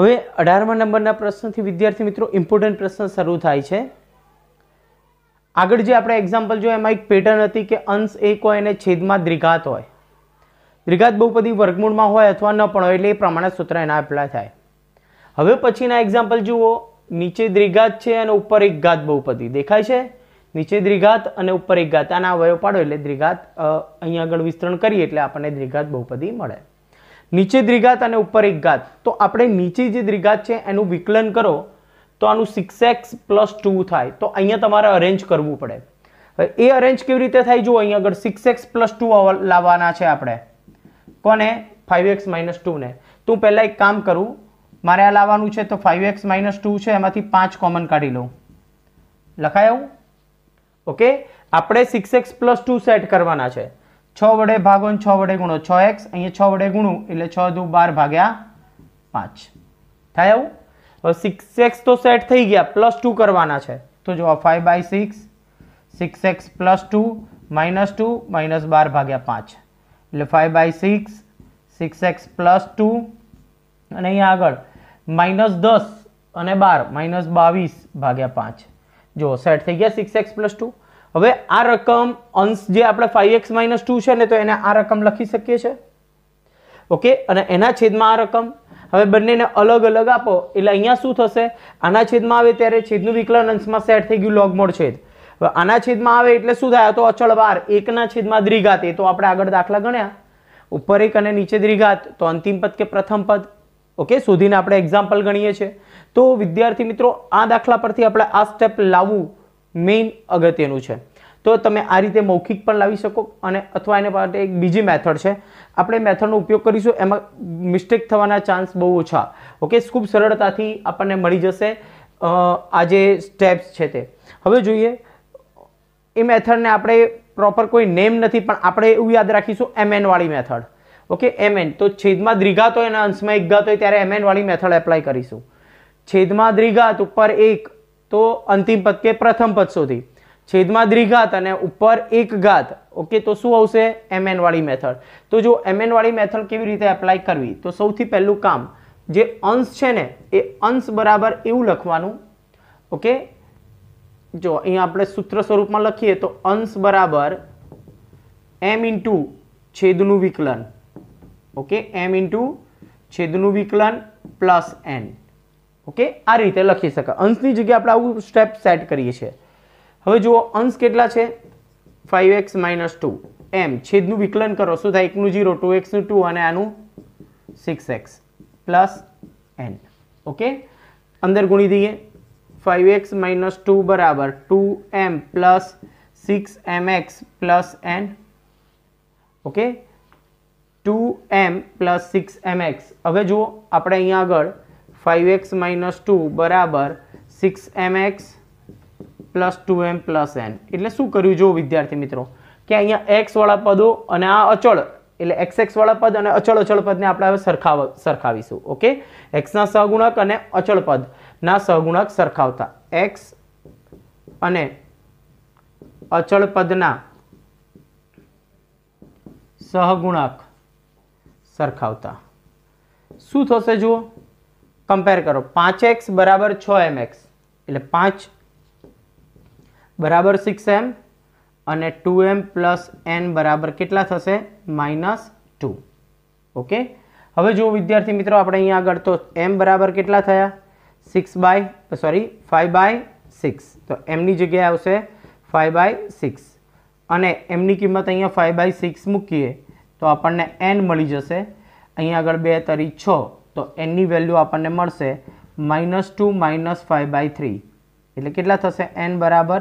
હવે અઢારમા નંબરના પ્રશ્નથી વિદ્યાર્થી મિત્રો ઇમ્પોર્ટન્ટ પ્રશ્ન શરૂ થાય છે આગળ જે આપણે એક્ઝામ્પલ જો એમાં એક પેટર્ન હતી કે અંશ એક હોય અને છેદમાં દ્રિઘાત હોય દ્વિઘાત બહુપદી વર્ગમૂળમાં હોય અથવા ન પણ હોય એટલે એ પ્રમાણે સૂત્ર એના એપ્લાય થાય હવે પછીના એક્ઝામ્પલ જુઓ નીચે દ્રિઘાત છે અને ઉપર એક ઘાત બહુપદી દેખાય છે નીચે દ્રિઘાત અને ઉપર એક ઘાત આના અવયવ પાડો એટલે દ્વિઘાત અહીંયા આગળ વિસ્તરણ કરીએ એટલે આપણને દ્રિઘાત બહુપદી મળે નીચે દ્વિઘાત અને ઉપર એક ઘાત તો આપણે નીચે જે દ્વિઘાત છે એનું વિકલન કરો તો આનું સિક્સ એક્સ પ્લસ ટુ થાય તો અહીંયા તમારે અરેન્જ કરવું પડે એ અરેન્જ કેવી રીતે થાય જુઓ અહીંયા આગળ સિક્સ એક્સ પ્લસ ટુ લાવવાના છે આપણે કોને ફાઇવ એક્સ માઇનસ ટુને તો હું પહેલાં એક કામ કરું મારે આ લાવવાનું છે તો ફાઇવ એક્સ માઇનસ ટુ છે એમાંથી પાંચ કોમન કાઢી લઉં લખાય આવું ઓકે આપણે six x plus two set કરવાના છે છ વડે ભાગો છ વડે ગુણો છ એક્સ અહીંયા છ વડે ગુણું એટલે છ દુ બાર ભાગ્યા પાંચ થાય એવું સિક્સ એક્સ તો સેટ થઈ ગયા પ્લસ ટુ કરવાના છે તો જો five by six six x plus two minus two minus બાર ભાગ્યા પાંચ એટલે five by six six x plus two અને અહીંયા આગળ માઇનસ દસ અને બાર માઇનસ બાવીસ ભાગ્યા પાંચ જો સેટ થઈ ગયા સિક્સ એક્સ પ્લસ ટુ હવે આ રકમ અંશ જે આપણે ફાઈવ એક્સ માઇનસ ટુ છે ને તો એને આ રકમ લખી શકીએ છીએ ઓકે અને એના છેદમાં આ રકમ હવે બંનેને અલગ અલગ આપો એટલે અહીંયા શું થશે આના છેદમાં આવે ત્યારે છેદનું વિકલન અંશમાં સેટ થઈ ગયું લોગમોડ છેદ હવે આના છેદમાં આવે એટલે શું થાય તો અચળ બાર એકના છેદમાં દ્વિઘાત એ તો આપણે આગળ દાખલા ગણ્યા ઉપર એક અને નીચે દ્વિઘાત તો અંતિમ પદ કે પ્રથમ પદ ઓકે શોધીને આપણે એક્ઝામ્પલ ગણીએ છીએ તો વિદ્યાર્થી મિત્રો આ દાખલા પરથી આપણે આ સ્ટેપ લાવવું મેઇન અગત્યનું છે તો તમે આ રીતે મૌખિક પણ લાવી શકો અને અથવા એને માટે એક બીજી મેથડ છે આપણે મેથડનો ઉપયોગ કરીશું એમાં મિસ્ટેક થવાના ચાન્સ બહુ ઓછા ઓકે ખૂબ સરળતાથી આપણને મળી જશે આ જે સ્ટેપ્સ છે તે હવે જોઈએ એ મેથડને આપણે પ્રોપર કોઈ નેમ નથી પણ આપણે એવું યાદ રાખીશું એમએનવાળી મેથડ ઓકે એમએન તો છેદમાં દ્વિઘાત હોય અને અંશમાં એક ગાત હોય ત્યારે એમએનવાળી મેથડ એપ્લાય કરીશું છેદમાં દ્વિઘાત ઉપર એક તો અંતિમ પદ કે પ્રથમ પદ સુધી છેદમાં દ્વિઘાત અને ઉપર એક ઘાત ઓકે તો શું આવશે એમ એન વાળી મેથડ તો જો એમ એન વાળી મેથડ કેવી રીતે એપ્લાય કરવી તો સૌથી પહેલું કામ જે અંશ છે ને એ અંશ બરાબર એવું લખવાનું ઓકે જો અહીંયા આપણે સૂત્ર સ્વરૂપમાં લખીએ તો અંશ બરાબર એમ ઇન્ટુ છેદનું વિકલન ઓકે એમ ઇન્ટુ છેદનું વિકલન પ્લસ એન ઓકે આ રીતે લખી શકાય અંશની જગ્યાએ આપણે આવું સ્ટેપ સેટ કરીએ છીએ હવે જુઓ અંશ કેટલા છે ફાઈવ એક્સ માઇનસ ટુ એમ છેદનું વિકલન કરો શું થાય એકનું જીરો ટુ એક્સનું ટુ અને આનું six x plus n okay અંદર ગુણી દઈએ ફાઈવ એક્સ માઇનસ ટુ બરાબર two m plus six m x plus n okay two m plus six m x હવે જુઓ આપણે અહીંયા આગળ ફાઇવ એક્સ માઇનસ ટુ બરાબર six m x plus two m plus n એટલે શું કર્યું જો વિદ્યાર્થી મિત્રો કે અહીંયા એક્સવાળા પદો અને આ અચળ એટલે એક્સ એક્સવાળા પદ અને અચળ અચળ પદને આપણે હવે સરખાવ સરખાવીશું ઓકે એક્સના સહગુણક અને અચળ પદના સહગુણક સરખાવતા એક્સ અને અચળ પદના સહગુણક સરખાવતા શું થશે જુઓ કમ્પેર કરો પાંચ એક્સ બરાબર છ એમ એક્સ એટલે પાંચ બરાબર સિક્સ એમ અને ટુ એમ પ્લસ એન બરાબર કેટલા થશે માઇનસ ટુ ઓકે હવે જો વિદ્યાર્થી મિત્રો આપણે અહીંયા આગળ તો એમ બરાબર કેટલા થયા six by sorry five by six તો એમની જગ્યાએ આવશે ફાઈવ બાય સિક્સ અને એમની કિંમત અહીંયા ફાઈવ બાય સિક્સ મૂકીએ તો આપણને એન મળી જશે અહીંયા આગળ બે તરી છ તો એનની વેલ્યુ આપણને મળશે minus two minus five by three એટલે કેટલા થશે એન બરાબર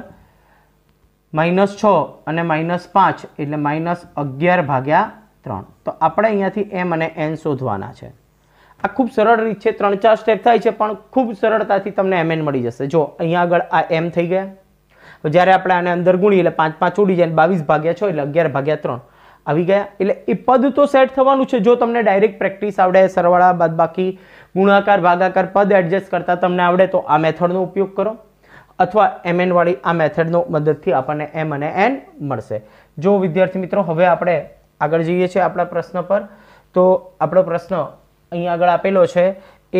માઇનસ છ અને માઇનસ પાંચ એટલે માઇનસ અગિયાર ભાગ્યા ત્રણ તો આપણે અહીંયાથી એમ અને એન શોધવાના છે આ ખૂબ સરળ રીત છે ત્રણ ચાર સ્ટેપ થાય છે પણ ખૂબ સરળતાથી તમને એમ એન મળી જશે જો અહીંયા આગળ આ એમ થઈ ગયા જ્યારે આપણે આને અંદર ગુણીએ એટલે પાંચ પાંચ ઉડી જાય બાવીસ ભાગ્યા છ એટલે અગિયાર ભાગ્યા ત્રણ આવી ગયા એટલે એ પદ તો સેટ થવાનું છે જો તમને ડાયરેક્ટ પ્રેક્ટિસ આવડે સરવાળા બાદ બાકી ગુણાકાર ભાગાકાર પદ એડજસ્ટ કરતા તમને આવડે તો આ મેથડનો ઉપયોગ કરો અથવા એમ વાળી આ મેથડનો મદદથી આપણને એમ અને એન મળશે જો વિદ્યાર્થી મિત્રો હવે આપણે આગળ જઈએ છીએ આપણા પ્રશ્ન પર તો આપણો પ્રશ્ન અહીં આગળ આપેલો છે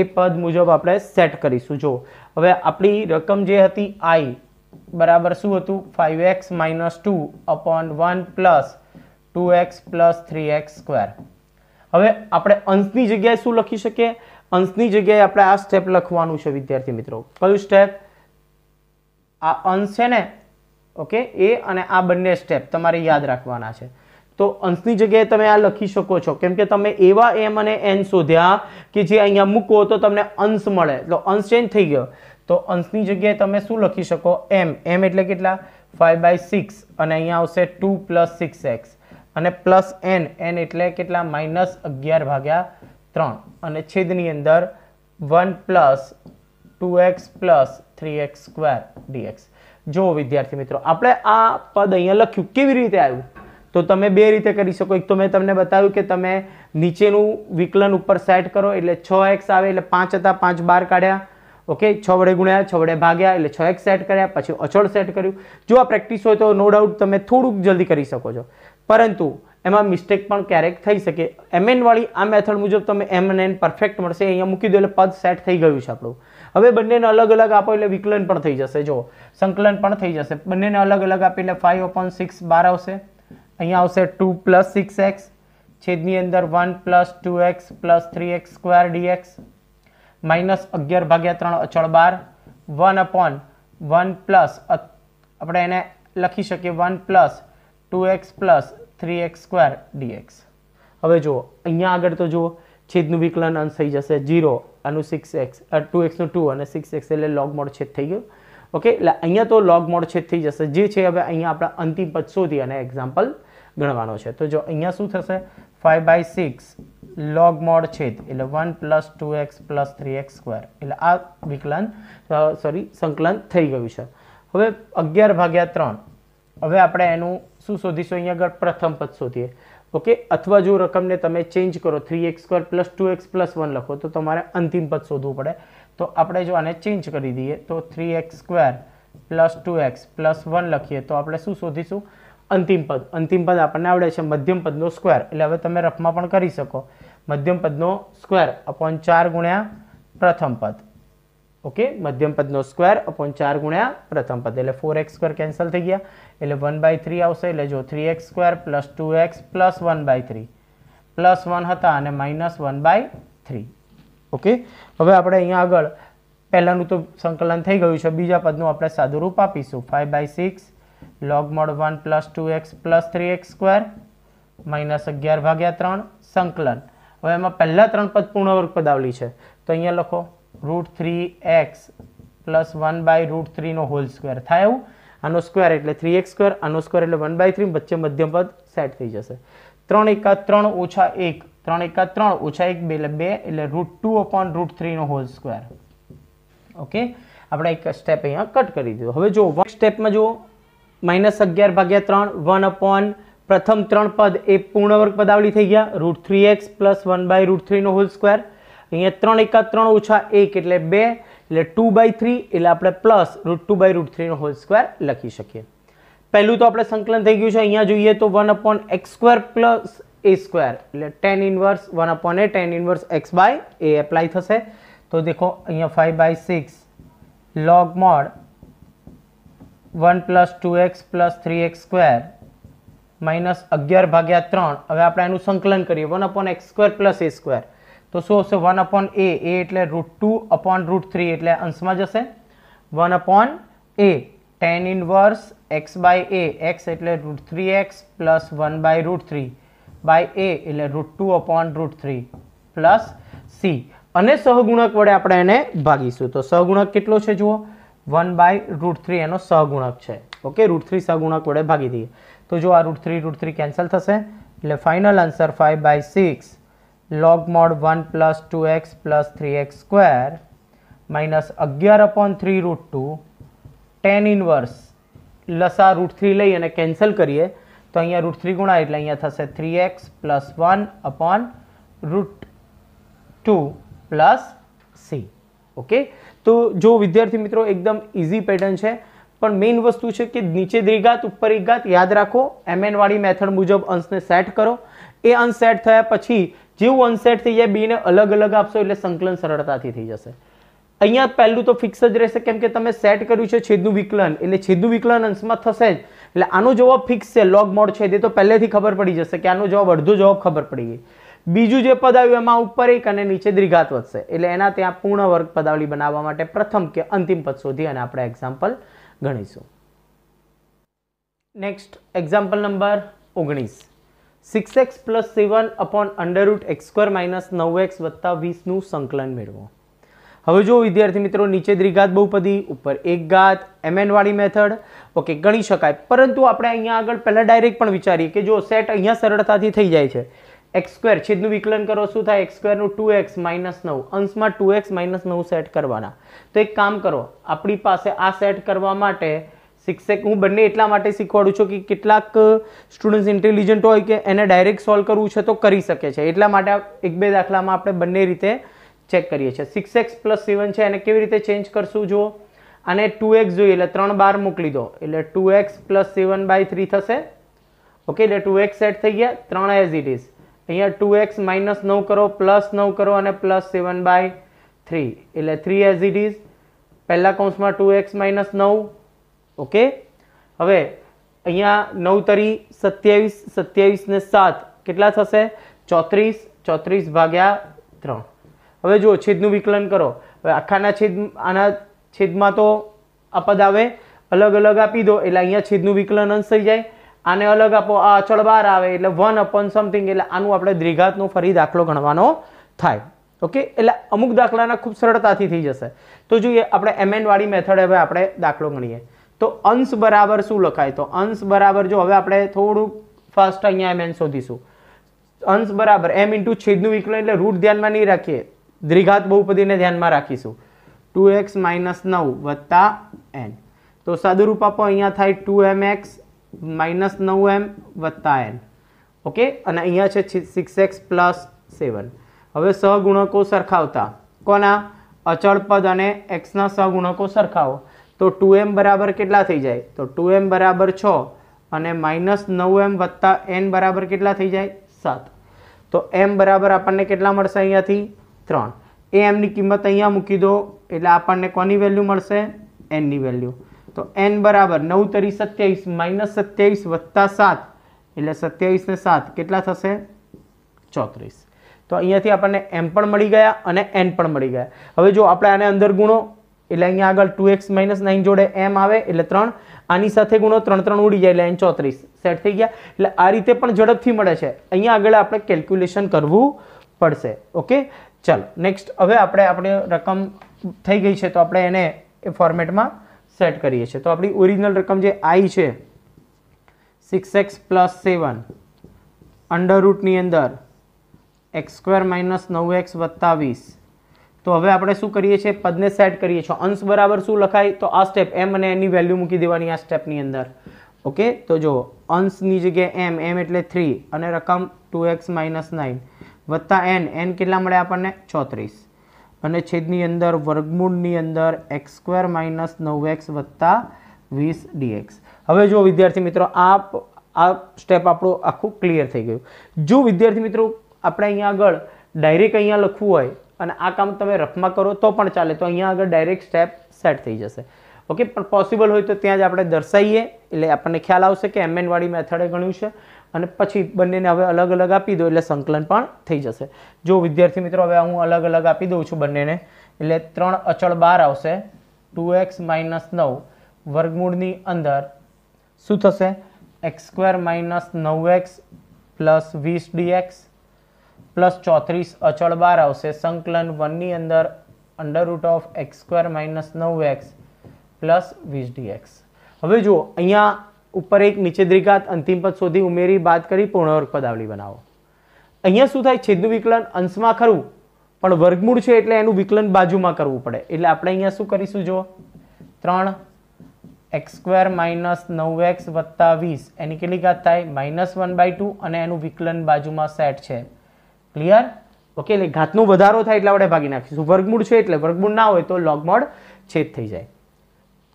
એ પદ મુજબ આપણે સેટ કરીશું જો હવે આપણી રકમ જે હતી આઈ બરાબર શું હતું five x minus two upon one plus two x plus three x square હવે આપણે અંશની જગ્યાએ શું લખી શકીએ અંશની જગ્યાએ આપણે આ સ્ટેપ લખવાનું છે વિદ્યાર્થી મિત્રો કયું સ્ટેપ આ અંશ છે ને ઓકે એ અને આ બંને સ્ટેપ તમારે યાદ રાખવાના છે તો અંશની જગ્યાએ તમે આ લખી શકો છો કેમ કે તમે એવા એમ અને એન શોધ્યા કે જે અહીંયા મૂકો તો તમને અંશ મળે તો અંશ ચેન્જ થઈ ગયો તો અંશની જગ્યાએ તમે શું લખી શકો એમ એમ એટલે કેટલા ફાઈવ બાય સિક્સ અને અહીંયા આવશે ટુ પ્લસ સિક્સ એક્સ અને પ્લસ એન એન એટલે કેટલા માઇનસ અગિયાર ભાગ્યા ત્રણ અને છેદની અંદર one plus two x plus three x square dx જો વિદ્યાર્થી મિત્રો આપણે આ પદ અહીંયા લખ્યું કેવી રીતે આવ્યું તો તમે બે રીતે કરી શકો એક તો મેં તમને બતાવ્યું કે તમે નીચેનું વિકલન ઉપર સેટ કરો એટલે છ એક્સ આવે એટલે પાંચ હતા પાંચ બાર કાઢ્યા ઓકે છ વડે ગુણ્યા છ વડે ભાગ્યા એટલે છ એક્સ સેટ કર્યા પછી અચળ સેટ કર્યું જો આ પ્રેક્ટિસ હોય તો નો ડાઉટ તમે થોડુંક જલ્દી કરી શકો છો પરંતુ એમાં મિસ્ટેક પણ ક્યારેક થઈ શકે એમ એમએનવાળી આ મેથડ મુજબ તમે એમ અને એન પરફેક્ટ મળશે અહીંયા મૂકી દો એટલે પદ સેટ થઈ ગયું છે આપણું હવે બંનેને અલગ અલગ આપો એટલે વિકલન પણ થઈ જશે જો સંકલન પણ થઈ જશે બંનેને અલગ અલગ આપી એટલે ફાઈવ ઓપન સિક્સ બાર આવશે અહીંયા આવશે ટુ પ્લસ સિક્સ એક્સ છેદની અંદર one plus two x plus three x square dx minus અગિયાર ભાગ્યા ત્રણ અચળ બાર વન અપોન વન પ્લસ આપણે એને લખી શકીએ one plus two x plus three x square dx હવે જુઓ અહીંયા આગળ તો જુઓ છેદનું વિકલન અંશ થઈ જશે જીરો આનું સિક્સ એક્સ ટુ એક્સનું ટુ અને સિક્સ એક્સ એટલે લોગ મોડ છેદ થઈ ગયો ઓકે એટલે અહીંયા તો લોગ મોડ છેદ થઈ જશે જે છે હવે અહીંયા આપણા અંતિમ પદ શોધી અને એક્ઝામ્પલ ગણવાનો છે તો જો અહીંયા શું થશે five by six log mod છેદ એટલે one plus two x plus three x square એટલે આ વિકલન સોરી સંકલન થઈ ગયું છે હવે અગિયાર ભાગ્યા ત્રણ હવે આપણે એનું શું શોધીશું અહીંયા આગળ પ્રથમ પદ શોધીએ ઓકે અથવા જો રકમને તમે ચેન્જ કરો three x square plus two x plus one લખો તો તમારે અંતિમ પદ શોધવું પડે તો આપણે જો આને ચેન્જ કરી દઈએ તો three x square plus two x plus one લખીએ તો આપણે શું શોધીશું અંતિમ પદ અંતિમ પદ આપણને આવડે છે મધ્યમ પદનો સ્ક્વેર એટલે હવે તમે રફમાં પણ કરી શકો મધ્યમ પદનો સ્ક્વેર અપોન ચાર ગુણ્યા પ્રથમ પદ ઓકે મધ્યમ પદનો સ્ક્વેર અપોન ચાર ગુણ્યા પ્રથમ પદ એટલે ફોર એક્સ સ્ક્વેર કેન્સલ થઈ ગયા એટલે વન બાય થ્રી આવશે એટલે જો three x square plus two x plus one by three plus one હતા અને minus one by three okay હવે આપણે અહીંયા આગળ પહેલાંનું તો સંકલન થઈ ગયું છે બીજા પદનું આપણે સાદું રૂપ આપીશું five by six log mod one plus two x plus three x square minus અગિયાર ભાગ્યા ત્રણ સંકલન હવે એમાં પહેલાં ત્રણ પદ પૂર્ણવર્ગ પદાવલી છે તો અહીંયા લખો root three x plus one by root થ્રીનો હોલ સ્ક્વેર થાય એવું આનો સ્ક્વેર એટલે થ્રી એક્સ સ્ક્વેર આનો સ્ક્વેર એટલે વન બાય થ્રી વચ્ચે મધ્યમ પદ સેટ થઈ જશે ત્રણ એકા ત્રણ ઓછા એક ત્રણ એકા ત્રણ ઓછા એક બે એટલે બે એટલે રૂટ ટુ અપોન રૂટ થ્રીનો હોલ સ્ક્વેર ઓકે આપણે એક સ્ટેપ અહીંયા કટ કરી દીધું હવે જો વન સ્ટેપમાં જો માઇનસ અગિયાર ભાગ્યા ત્રણ વન અપોન પ્રથમ ત્રણ પદ એ પૂર્ણવર્ગ પદાવલી થઈ ગયા root three x plus one by root થ્રીનો હોલ સ્ક્વેર અહીંયા ત્રણ એકા ત્રણ ઓછા એક એટલે બે એટલે ટુ બાય થ્રી એટલે આપણે plus root two by root થ્રીનો હોલ સ્ક્વેર લખી શકીએ પહેલું તો આપણે સંકલન થઈ ગયું છે અહીંયા જોઈએ તો one upon x square plus a square એટલે tan inverse one upon a tan inverse x by a apply થશે તો દેખો અહીંયા five by six log mod one plus two x plus three x square minus અગિયાર ભાગ્યા ત્રણ હવે આપણે એનું સંકલન કરીએ one upon x square plus a square તો શું આવશે વન અપોન એ એ એટલે root two upon root three એટલે અંશમાં જશે one upon a tan in inverse x by a x એટલે root three x plus one by root three by a એટલે root two upon root three plus c અને સહગુણક વડે આપણે એને ભાગીશું તો સહગુણક કેટલો છે જુઓ વન બાય રૂટ થ્રી એનો સહગુણક છે ઓકે રૂટ થ્રી સહગુણક વડે ભાગી દઈએ તો જો આ root three root three cancel થશે એટલે final answer five by six log mod 1 plus 2x plus 3x square minus 11 upon 3 root 2 tan inverse લસા રૂટ થ્રી લઈ અને કેન્સલ કરીએ તો અહીંયા રૂટ થ્રી ગુણા એટલે અહીંયા થશે three x plus one upon root two plus c okay તો જો વિદ્યાર્થી મિત્રો એકદમ ઇઝી પેટર્ન છે પણ મેઇન વસ્તુ છે કે નીચે દ્વિઘાત ઉપર એક ઘાત યાદ રાખો એમએનવાળી મેથડ મુજબ અંશને સેટ કરો એ અંશ સેટ થયા પછી જેવું અનસેટ થઈ જાય બેને અલગ અલગ આપશો એટલે સંકલન સરળતાથી થઈ જશે અહીંયા પહેલું તો ફિક્સ જ રહેશે કેમ કે તમે સેટ કર્યું છે છેદનું વિકલન એટલે છેદનું વિકલન અંશમાં થશે જ એટલે આનો જવાબ ફિક્સ છે લોગ મોડ છે તે તો પહેલેથી ખબર પડી જશે કે આનો જવાબ અડધો જવાબ ખબર પડી ગઈ બીજું જે પદ આવ્યું એમાં ઉપર એક અને નીચે દ્રિઘાત વધશે એટલે એના ત્યાં પૂર્ણ વર્ગ પદાવલી બનાવવા માટે પ્રથમ કે અંતિમ પદ શોધી અને આપણે એક્ઝામ્પલ ગણીશું નેક્સ્ટ એક્ઝામ્પલ નંબર ઓગણીસ six x plus seven upon under root x square minus નવ એક્સ વત્તા વીસનું સંકલન મેળવો હવે જો વિદ્યાર્થી મિત્રો નીચે દ્વિઘાત બહુપદી ઉપર એક ઘાત એમએનવાળી મેથડ ઓકે ગણી શકાય પરંતુ આપણે અહીંયા આગળ પહેલાં ડાયરેક્ટ પણ વિચારીએ કે જો સેટ અહીંયા સરળતાથી થઈ જાય છે એક્સ સ્ક્વેર છેદનું વિકલન કરો શું થાય એક્સ સ્ક્વેરનું ટુ એક્સ માઇનસ નવ અંશમાં ટુ એક્સ માઇનસ નવ સેટ કરવાના તો એક કામ કરો આપણી પાસે આ સેટ કરવા માટે શિક્ષક હું બંને એટલા માટે શીખવાડું છું કે કેટલાક સ્ટુડન્ટ્સ ઇન્ટેલિજન્ટ હોય કે એને ડાયરેક્ટ સોલ્વ કરવું છે તો કરી શકે છે એટલા માટે એક બે દાખલામાં આપણે બંને રીતે ચેક કરીએ છીએ સિક્સ એક્સ પ્લસ સેવન છે એને કેવી રીતે ચેન્જ કરશું જુઓ અને ટુ એક્સ જોઈએ એટલે ત્રણ બાર મોકલી દો એટલે two x plus seven by three થશે ઓકે એટલે ટુ એક્સ સેટ થઈ ગયા ત્રણ એઝ ઇટ ઇઝ અહીંયા ટુ એક્સ માઇનસ નવ કરો પ્લસ નવ કરો અને પ્લસ સેવન બાય થ્રી એટલે થ્રી એઝ ઇટ ઇઝ પહેલાં કૌંસમાં ટુ એક્સ માઇનસ નવ ઓકે હવે અહીંયા નવ તરી સત્યાવીસ સત્યાવીસ ને સાત કેટલા થશે ચોત્રીસ ચોત્રીસ ભાગ્યા ત્રણ હવે જુઓ છેદનું વિકલન કરો હવે આખાના છેદ આના છેદમાં તો આ પદ આવે અલગ અલગ આપી દો એટલે અહીંયા છેદનું વિકલન અંશ થઈ જાય આને અલગ આપો આ અચળ બહાર આવે એટલે વન અપન સમથિંગ એટલે આનું આપણે દ્વિઘાતનો ફરી દાખલો ગણવાનો થાય ઓકે એટલે અમુક દાખલાના ખૂબ સરળતાથી થઈ જશે તો જોઈએ આપણે એમ એન વાળી મેથડ હવે આપણે દાખલો ગણીએ તો અંશ બરાબર શું લખાય તો અંશ બરાબર જો હવે આપણે થોડુંક ફર્સ્ટ અહીંયા એમ એન શોધીશું અંશ બરાબર એમ ઇન્ટુ છેદનું વિકલન એટલે રૂટ ધ્યાનમાં નહીં રાખીએ દ્વિઘાત બહુપદીને ધ્યાનમાં રાખીશું ટુ એક્સ માઇનસ નવ વત્તા એન તો સાદુરૂપ આપો અહીંયા થાય ટુ એમ એક્સ માઇનસ નવ એમ વત્તા એન ઓકે અને અહીંયા છે સિક્સ એક્સ પ્લસ સેવન હવે સહગુણકો સરખાવતા કોના અચળ પદ અને એક્સના સહગુણકો સરખાવો તો ટુ એમ બરાબર કેટલા થઈ જાય તો ટુ એમ બરાબર છ અને માઇનસ નવ એમ વત્તા એન બરાબર કેટલા થઈ જાય સાત તો એમ બરાબર આપણને કેટલા મળશે અહીંયાથી ત્રણ એ એમની કિંમત અહીંયા મૂકી દો એટલે આપણને કોની વેલ્યુ મળશે એનની વેલ્યુ તો એન બરાબર નવ તરી સત્યાવીસ માઇનસ સત્યાવીસ વત્તા સાત એટલે સત્યાવીસ ને સાત કેટલા થશે ચોત્રીસ તો અહીંયાથી આપણને એમ પણ મળી ગયા અને એન પણ મળી ગયા હવે જો આપણે આને અંદર ગુણો એટલે અહીંયા આગળ ટુ એક્સ માઇનસ નાઇન જોડે એમ આવે એટલે ત્રણ આની સાથે ગુણો ત્રણ ત્રણ ઉડી જાય એટલે એન ચોત્રીસ સેટ થઈ ગયા એટલે આ રીતે પણ ઝડપથી મળે છે અહીંયા આગળ આપણે કેલ્ક્યુલેશન કરવું પડશે ઓકે ચાલો નેક્સ્ટ હવે આપણે આપણે રકમ થઈ ગઈ છે તો આપણે એને એ ફોર્મેટમાં સેટ કરીએ છીએ તો આપણી ઓરિજિનલ રકમ જે આઈ છે six x plus seven under રૂટની અંદર એક્સ સ્ક્વેર માઇનસ નવ એક્સ વત્તા વીસ તો હવે આપણે શું કરીએ છીએ પદને સેટ કરીએ છીએ અંશ બરાબર શું લખાય તો આ સ્ટેપ એમ અને એની વેલ્યુ મૂકી દેવાની આ સ્ટેપની અંદર ઓકે તો જો અંશની જગ્યાએ એમ એમ એટલે થ્રી અને રકમ ટુ એક્સ માઇનસ નાઇન વત્તા એન એન કેટલા મળે આપણને ચોત્રીસ અને છેદની અંદર વર્ગમૂળની અંદર એક્સ સ્ક્વેર માઇનસ નવ એક્સ વત્તા વીસ ડીએક્સ હવે જો વિદ્યાર્થી મિત્રો આ આ સ્ટેપ આપણું આખું ક્લિયર થઈ ગયું જો વિદ્યાર્થી મિત્રો આપણે અહીંયા આગળ ડાયરેક્ટ અહીંયા લખવું હોય અને આ કામ તમે રફમાં કરો તો પણ ચાલે તો અહીંયા આગળ ડાયરેક્ટ સ્ટેપ સેટ થઈ જશે ઓકે પણ પોસિબલ હોય તો ત્યાં જ આપણે દર્શાવીએ એટલે આપણને ખ્યાલ આવશે કે એમ એનવાળી મેથડે ગણ્યું છે અને પછી બંનેને હવે અલગ અલગ આપી દો એટલે સંકલન પણ થઈ જશે જો વિદ્યાર્થી મિત્રો હવે હું અલગ અલગ આપી દઉં છું બંનેને એટલે ત્રણ અચળ બાર આવશે ટુ એક્સ માઇનસ નવ વર્ગમૂળની અંદર શું થશે એક્સ સ્ક્વેર માઇનસ નવ એક્સ પ્લસ વીસ ડીએક્સ પ્લસ ચોત્રીસ અચળ બાર આવશે સંકલન વનની અંદર under root of x square minus નવ એક્સ પ્લસ વીસ એક્સ હવે જુઓ અહીંયા ઉપર એક નીચે દ્રિઘાત અંતિમ પદ શોધી ઉમેરી બાદ કરી પૂર્ણવર્ગ પદાવલી બનાવો અહીંયા શું થાય છેદનું વિકલન અંશમાં ખરું પણ વર્ગમૂળ છે એટલે એનું વિકલન બાજુમાં કરવું પડે એટલે આપણે અહીંયા શું કરીશું જુઓ ત્રણ એક્સ સ્ક્વેર માઇનસ નવ એક્સ વત્તા વીસ એની કેટલી ઘાત થાય માઇનસ વન બાય ટુ અને એનું વિકલન બાજુમાં સેટ છે ક્લિયર ઓકે એટલે ઘાતનો વધારો થાય એટલે આપણે ભાગી નાખીશું વર્ગમૂળ છે એટલે વર્ગમૂળ ના હોય તો લોગમોડ છેદ થઈ જાય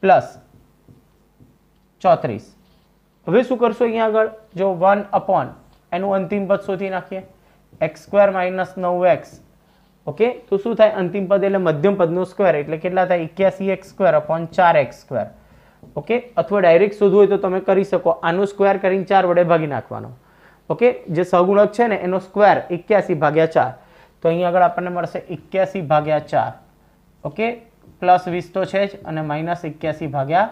પ્લસ ચોત્રીસ હવે શું કરશો અહીંયા આગળ જો વન અપોન એનું અંતિમ પદ શોધી નાખીએ એક્સ સ્ક્વેર માઇનસ નવ એક્સ ઓકે તો શું થાય અંતિમ પદ એટલે મધ્યમ પદનું સ્ક્વેર એટલે કેટલા થાય એક્યાસી એક્સ સ્ક્વેર અપોન ચાર એક્સ સ્ક્વેર ઓકે અથવા ડાયરેક્ટ શોધવું હોય તો તમે કરી શકો આનું સ્ક્વેર કરીને ચાર વડે ભાગી નાખવાનો ઓકે જે સહગુણક છે ને એનો સ્ક્વેર એક્યાસી ભાગ્યા ચાર તો અહીંયા આગળ આપણને મળશે એક્યાસી ભાગ્યા ચાર ઓકે પ્લસ વીસ તો છે જ અને માઇનસ એક્યાસી ભાગ્યા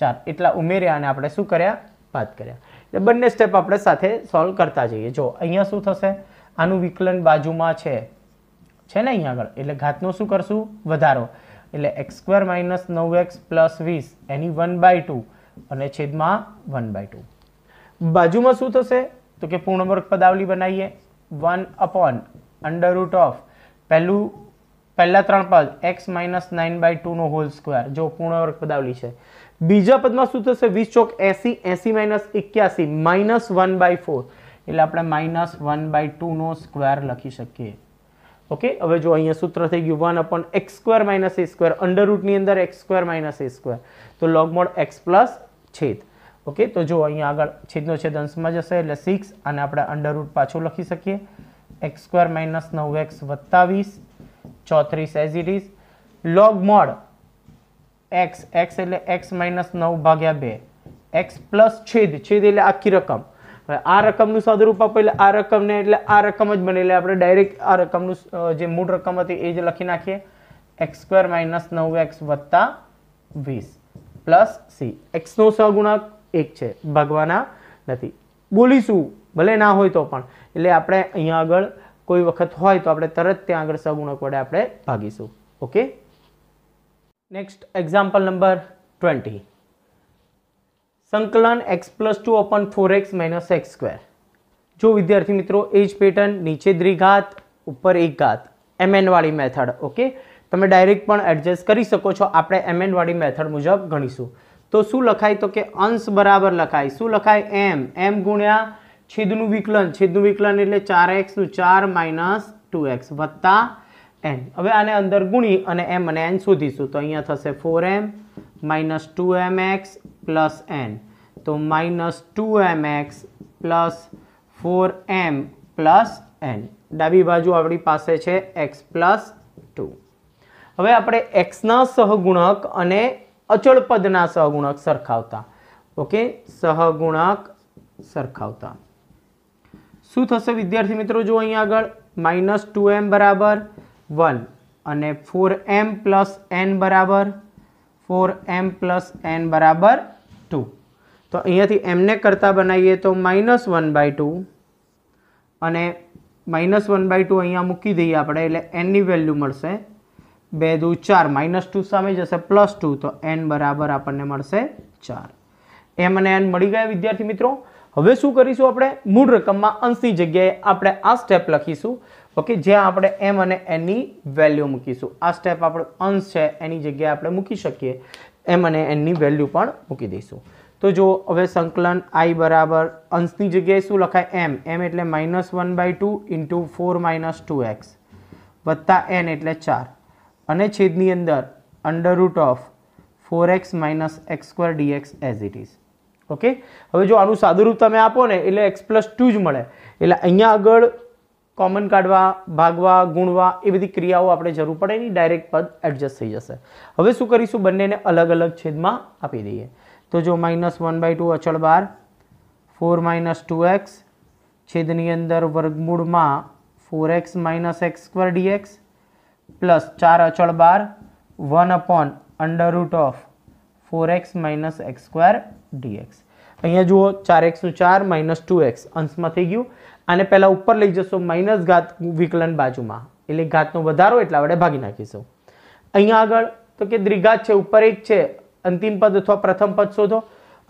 ચાર એટલા ઉમેર્યા અને આપણે શું કર્યા વાત કર્યા એટલે બંને સ્ટેપ આપણે સાથે સોલ્વ કરતા જઈએ જો અહીંયા શું થશે આનું વિકલન બાજુમાં છે છે ને અહીંયા આગળ એટલે ઘાતનો શું કરશું વધારો એટલે એક્સ સ્ક્વેર માઇનસ નવ એક્સ પ્લસ વીસ એની વન બાય ટુ અને છેદમાં વન બાય ટુ બાજુમાં શું થશે તો કે પૂર્ણવર્ગ પદાવલી બનાવીએ one upon under root of પહેલું પહેલાં ત્રણ પદ એક્સ માઇનસ નાઇન બાય ટુનો હોલ સ્ક્વેર જો પૂર્ણવર્ગ પદાવલી છે બીજા પદમાં શું થશે વીસ ચોક એસી એસી માઇનસ એક્યાસી માઇનસ વન બાય ફોર એટલે આપણે માઇનસ વન બાય ટુનો સ્ક્વેર લખી શકીએ ઓકે હવે જો અહીંયા સૂત્ર થઈ ગયું one upon x square minus a square under રૂટની અંદર x square minus a square તો લોગમોડ એક્સ પ્લસ છેદ ઓકે તો જો અહીંયા આગળ છેદનો છેદ અંશમાં જશે એટલે સિક્સ અને આપણે અંડરરૂટ પાછું લખી શકીએ એક્સ સ્ક્વેર માઇનસ નવ એક્સ વત્તા વીસ ચોત્રીસ as it is log mod x x એટલે એક્સ માઇનસ નવ ભાગ્યા બે એક્સ પ્લસ છેદ છેદ એટલે આખી રકમ હવે આ રકમનું સદરૂપ આપો એટલે આ રકમને એટલે આ રકમ જ બને એટલે આપણે ડાયરેક્ટ આ રકમનું જે મૂળ રકમ હતી એ જ લખી નાખીએ એક્સ સ્ક્વેર માઇનસ નવ એક્સ વત્તા વીસ પ્લસ સી એક્સનો સહગુણાંક એક છે ભાગવાના નથી બોલીશું ભલે ના હોય તો પણ એટલે આપણે અહીંયા આગળ કોઈ વખત હોય તો આપણે તરત ત્યાં આગળ સગુણક વડે આપણે ભાગીશું okay next example number twenty સંકલન x plus two upon four x minus x square જો વિદ્યાર્થી મિત્રો એ જ પેટર્ન નીચે દ્વિઘાત ઉપર એક ઘાત એમએનવાળી મેથડ ઓકે તમે ડાયરેક્ટ પણ એડજસ્ટ કરી શકો છો આપણે એમએનવાળી મેથડ મુજબ ગણીશું તો શું લખાય તો કે અંશ બરાબર લખાય શું લખાય એમ એમ ગુણ્યા છેદનું વિકલન છેદનું વિકલન એટલે ચાર એક્સનું ચાર માઇનસ ટુ એક્સ વત્તા એન હવે આને અંદર ગુણી અને એમ અને એન શોધીશું તો અહીંયા થશે four m minus two m x plus n તો minus two m x plus four m plus n ડાબી બાજુ આપણી પાસે છે એક્સ પ્લસ ટુ હવે આપણે એક્સના સહગુણક અને અચળ પદના સહગુણક સરખાવતા ઓકે સહગુણક સરખાવતા શું થશે વિદ્યાર્થી મિત્રો જો અહીંયા આગળ માઇનસ ટુ એમ બરાબર વન અને ફોર એમ પ્લસ એન બરાબર ફોર એમ પ્લસ એન બરાબર ટુ તો અહીંયાથી એમને કરતાં બનાવીએ તો માઇનસ વન બાય ટુ અને માઇનસ વન બાય ટુ અહીંયા મૂકી દઈએ આપણે એટલે એનની વેલ્યુ મળશે બે દુ ચાર માઇનસ ટુ સામે જશે પ્લસ ટુ તો એન બરાબર આપણને મળશે ચાર એમ અને એન મળી ગયા વિદ્યાર્થી મિત્રો હવે શું કરીશું આપણે મૂળ રકમમાં અંશની જગ્યાએ આપણે આ સ્ટેપ લખીશું ઓકે જ્યાં આપણે એમ અને એનની વેલ્યુ મૂકીશું આ સ્ટેપ આપણે અંશ છે એની જગ્યાએ આપણે મૂકી શકીએ એમ અને એનની વેલ્યુ પણ મૂકી દઈશું તો જો હવે સંકલન આઈ બરાબર અંશની જગ્યાએ શું લખાય એમ એમ એટલે minus one by two into four minus two x વત્તા એન એટલે ચાર અને છેદની અંદર under root of four x minus x square dx as it is okay હવે જો આનું સાદું રૂપ તમે આપો ને એટલે એક્સ પ્લસ ટુ જ મળે એટલે અહીંયા આગળ કોમન કાઢવા ભાગવા ગુણવા એ બધી ક્રિયાઓ આપણે જરૂર પડે નહીં ડાયરેક્ટ પદ એડજસ્ટ થઈ જશે હવે શું કરીશું બંનેને અલગ અલગ છેદમાં આપી દઈએ તો જો માઇનસ વન બાય ટુ અચળ બાર ફોર માઇનસ ટુ એક્સ છેદની અંદર વર્ગમૂળમાં four x minus x square dx plus ચાર અચળ બાર one upon under root of four x minus x square dx અહીંયા જુઓ ચાર એક્સનું ચાર માઇનસ ટુ એક્સ અંશમાં થઈ ગયું આને પહેલાં ઉપર લઈ જશો માઇનસ ઘાત વિકલન બાજુમાં એટલે ઘાતનો વધારો એટલા વડે ભાગી નાખીશું અહીંયા આગળ તો કે દ્વિઘાત છે ઉપર એક છે અંતિમ પદ અથવા પ્રથમ પદ શોધો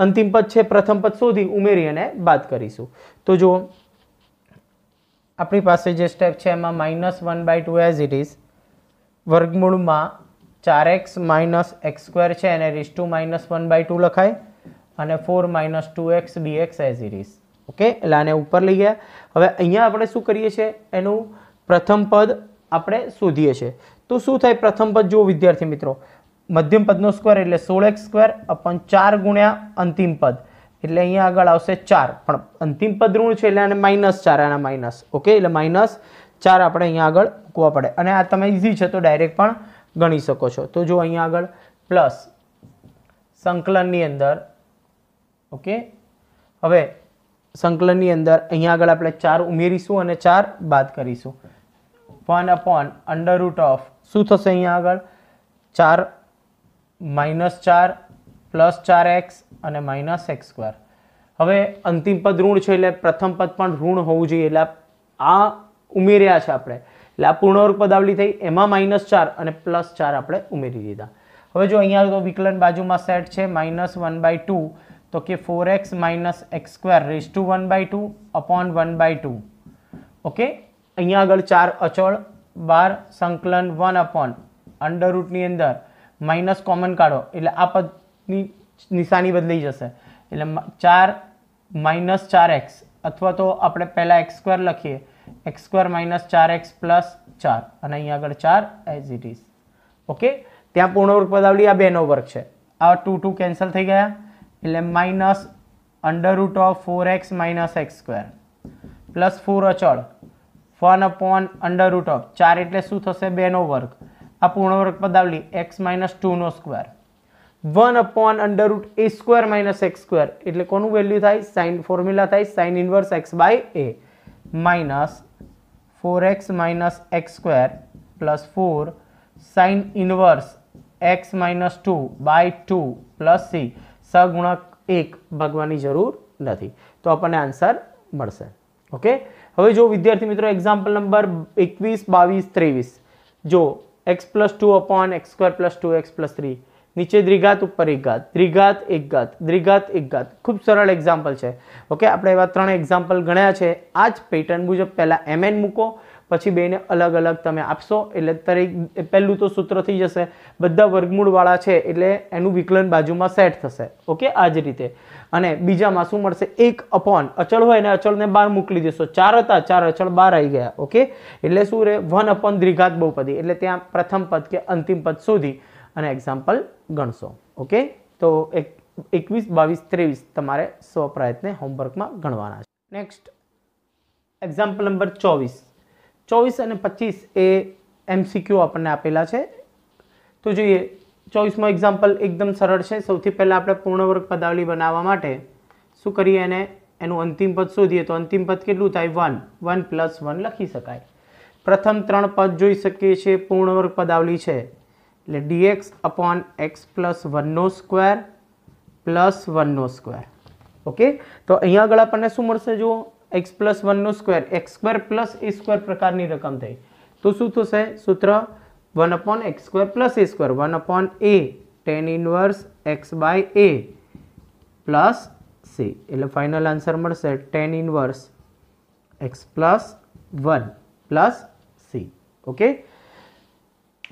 અંતિમ પદ છે પ્રથમ પદ શોધી ઉમેરી અને બાદ કરીશું તો જુઓ આપણી પાસે જે સ્ટેપ છે એમાં minus one by two as it is વર્ગમૂળમાં ચાર એક્સ માઇનસ એક્સ સ્ક્વેર છે એને raise two minus one by two લખાય અને four minus two x b x as it is okay એટલે આને ઉપર લઈ ગયા હવે અહીંયા આપણે શું કરીએ છીએ એનું પ્રથમ પદ આપણે શોધીએ છીએ તો શું થાય પ્રથમ પદ જુઓ વિદ્યાર્થી મિત્રો મધ્યમ પદનો સ્ક્વેર એટલે સોળ એક્સ સ્ક્વેર અપન ચાર ગુણ્યા અંતિમ પદ એટલે અહીંયા આગળ આવશે ચાર પણ અંતિમ પદ ઋણ છે એટલે આને માઇનસ ચાર આના માઇનસ ઓકે એટલે માઇનસ ચાર આપણે અહીંયા આગળ મૂકવા પડે અને આ તમે ઇઝી છે તો ડાયરેક્ટ પણ ગણી શકો છો તો જો અહીંયા આગળ પ્લસ સંકલનની અંદર ઓકે હવે સંકલનની અંદર અહીંયા આગળ આપણે ચાર ઉમેરીશું અને ચાર બાદ કરીશું one upon under root of શું થશે અહીંયા આગળ ચાર માઇનસ ચાર પ્લસ ચાર એક્સ અને માઇનસ એક્સ સ્ક્વેર હવે અંતિમ પદ ઋણ છે એટલે પ્રથમ પદ પણ ઋણ હોવું જોઈએ એટલે આ ઉમેર્યા છે આપણે એટલે આ પૂર્ણવર્ગ પદાવલી થઈ એમાં માઇનસ ચાર અને પ્લસ ચાર આપણે ઉમેરી દીધા હવે જો અહીંયા તો વિકલન બાજુમાં સેટ છે માઇનસ વન બાય ટુ તો કે four x minus x square raise two one by two upon one by two okay અહીંયા આગળ ચાર અચળ બાર સંકલન વન અપોન અંડર રૂટની અંદર માઇનસ કોમન કાઢો એટલે આ પદની નિશાની બદલાઈ જશે એટલે ચાર માઇનસ ચાર એક્સ અથવા તો આપણે પહેલાં એક્સ સ્ક્વેર લખીએ એક્સ સ્ક્વેર માઇનસ ચાર એક્સ પ્લસ ચાર અને અહીં આગળ ચાર એઝ ઇટ ઇઝ ઓકે ત્યાં પૂર્ણવર્ગ પદાવલી આ બેનો વર્ગ છે આ ટુ ટુ કેન્સલ થઈ ગયા એટલે minus under root of four x minus x square plus four અચળ one upon under root of ચાર એટલે શું થશે બેનો વર્ગ આ પૂર્ણવર્ગ પદાવલી એક્સ માઇનસ ટુનો square one upon under root a square minus x square એટલે કોનું વેલ્યુ થાય સાઇન ફોર્મ્યુલા થાય sine inverse x by a minus four x minus x square plus four sine inverse x minus two by two plus c સગુણક એક ભાગવાની જરૂર નથી તો આપણને આન્સર મળશે ઓકે હવે જો વિદ્યાર્થી મિત્રો એક્ઝામ્પલ નંબર એકવીસ બાવીસ ત્રેવીસ જો x plus two upon x square plus two x plus three નીચે દ્રિઘાત ઉપર એક એક દ્વિઘાત દ્રિઘાત એક એકઘાત ખૂબ સરળ એક્ઝામ્પલ છે ઓકે આપણે એવા ત્રણ એક્ઝામ્પલ ગણ્યા છે આ જ પેટર્ન મુજબ પહેલાં એમએન મૂકો પછી બેને અલગ અલગ તમે આપશો એટલે દરેક પહેલું તો સૂત્ર થઈ જશે બધા વર્ગમૂળવાળા છે એટલે એનું વિકલન બાજુમાં સેટ થશે ઓકે આ જ રીતે અને બીજામાં શું મળશે એક અપોન અચળ હોય ને અચળને બહાર મોકલી દેશો ચાર હતા ચાર અચળ બહાર આવી ગયા ઓકે એટલે શું રહે વન અપોન દ્રિઘાત બહુપદી એટલે ત્યાં પ્રથમ પદ કે અંતિમ પદ શોધી અને એક્ઝામ્પલ ગણશો ઓકે તો એક એકવીસ બાવીસ ત્રેવીસ તમારે સ્વ પ્રયત્ને હોમવર્કમાં ગણવાના છે નેક્સ્ટ એક્ઝામ્પલ નંબર ચોવીસ ચોવીસ અને પચીસ એ એમસીક્યુ આપણને આપેલા છે તો જોઈએ ચોવીસમો એક્ઝામ્પલ એકદમ સરળ છે સૌથી પહેલાં આપણે પૂર્ણવર્ગ પદાવલી બનાવવા માટે શું કરીએ એને એનું અંતિમ પદ શોધીએ તો અંતિમ પદ કેટલું થાય વન વન પ્લસ વન લખી શકાય પ્રથમ ત્રણ પદ જોઈ શકીએ છીએ પૂર્ણવર્ગ પદાવલી છે dx upon x plus one नो स्क्वायर प्लस वन नो स्क्वायर ओके तो अँ आग अपन शू मैं जो एक्स प्लस वन नो square x square plus a square प्रकार की रकम थी तो शू थ सूत्र one upon x square plus a square one upon a tan inverse x by a plus c एट फाइनल आंसर मैं tan inverse x plus one plus c okay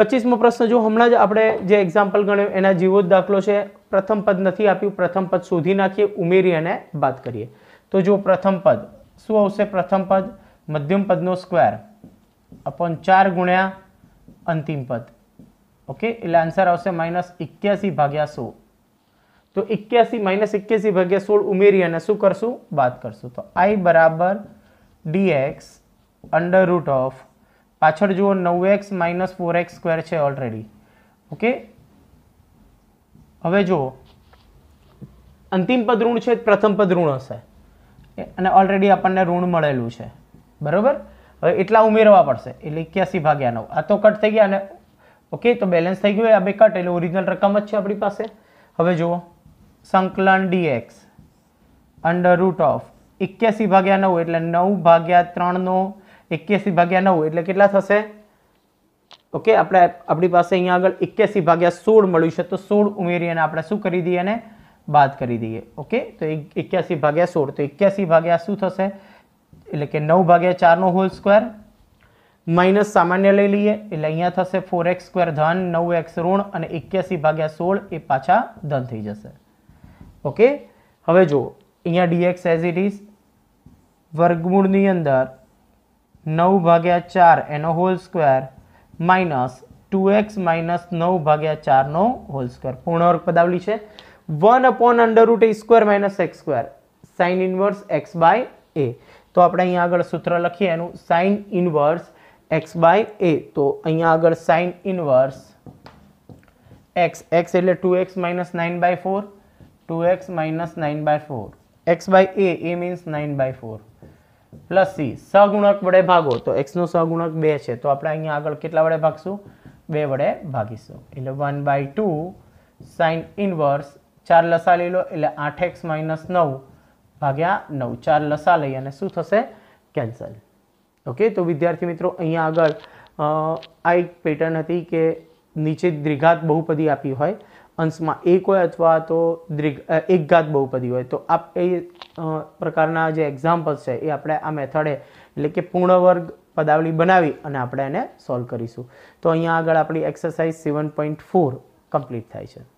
પચીસમો પ્રશ્ન જો હમણાં જ આપણે જે એક્ઝામ્પલ ગણ્યો એના જેવો જ દાખલો છે પ્રથમ પદ નથી આપ્યું પ્રથમ પદ શોધી નાખીએ ઉમેરી અને વાત કરીએ તો જો પ્રથમ પદ શું આવશે પ્રથમ પદ મધ્યમ પદનો સ્ક્વેર અપોન ચાર ગુણ્યા અંતિમ પદ ઓકે એટલે આન્સર આવશે માઇનસ એક્યાસી ભાગ્યા સો તો એક્યાસી માઇનસ એક્યાસી ભાગ્યા સોળ ઉમેરી અને શું કરશું વાત કરશું તો આઈ બરાબર ડીએક્સ અંડર રૂટ ઓફ પાછળ જુઓ નવ x minus four x square છે ઓલરેડી ઓકે હવે જુઓ અંતિમ પદ ઋણ છે પ્રથમ પદ ઋણ હશે અને ઓલરેડી આપણને ઋણ મળેલું છે બરાબર હવે એટલા ઉમેરવા પડશે એટલે એક્યાસી ભાગ્યા નવ આ તો કટ થઈ ગયા અને ઓકે તો બેલેન્સ થઈ ગયું આ બે કટ એટલે ઓરિજિનલ રકમ જ છે આપણી પાસે હવે જુઓ સંકલન ડીએક્સ અંડર રૂટ ઓફ એક્યાસી ભાગ્યા નવ એટલે નવ ભાગ્યા ત્રણનો એક્યાસી ભાગ્યા નવ એટલે કેટલા થશે ઓકે આપણે આપણી પાસે અહીંયા આગળ એક્યાસી ભાગ્યા સોળ મળ્યું છે તો સોળ ઉમેરી અને આપણે શું કરી દઈએ અને બાદ કરી દઈએ ઓકે તો એક્યાસી ભાગ્યા સોળ તો એક્યાસી ભાગ્યા શું થશે એટલે કે નવ ભાગ્યા ચારનો હોલ સ્ક્વેર માઇનસ સામાન્ય લઈ લઈએ એટલે અહીંયા થશે ફોર એક્સ સ્ક્વેર ધન નવ એક્સ ઋણ અને એક્યાસી ભાગ્યા સોળ એ પાછા ધન થઈ જશે ઓકે હવે જુઓ અહીંયા ડીએક્સ એઝ ઇટ ઇઝ વર્ગમૂળની અંદર નવ ભાગ્યા ચાર એનો whole square minus two x minus નવ ભાગ્યા ચારનો હોલ સ્ક્વેર પૂર્ણવર્ગ પદાવલી છે one upon under root a square minus x square sine inverse x by a તો આપણે અહીંયા આગળ સૂત્ર લખીએ એનું sine inverse x by a તો અહીંયા આગળ સાઇન ઇન્વર્સ એક્સ એક્સ એટલે two x minus nine by four two x minus nine by four x by a a means nine by four plus c સગુણક વડે ભાગો તો એક્સનો સગુણક બે છે તો આપણે અહીંયા આગળ કેટલા વડે ભાગશું બે વડે ભાગીશું એટલે one by two sine inverse ચાર લસા લઈ લો એટલે આઠ એક્સ માઇનસ નવ ભાગ્યા નવ ચાર લસા લઈ અને શું થશે કેન્સલ ઓકે તો વિદ્યાર્થી મિત્રો અહીંયા આગળ આ એક પેટર્ન હતી કે નીચે દ્વિઘાત બહુપદી આપી હોય અંશમાં એક હોય અથવા તો દ્રિગ એકઘાત બહુપદી હોય તો આ એ પ્રકારના જે એક્ઝામ્પલ્સ છે એ આપણે આ મેથડે એટલે કે પૂર્ણ વર્ગ પદાવલી બનાવી અને આપણે એને સોલ્વ કરીશું તો અહીંયા આગળ આપણી exercise seven point four complete થાય છે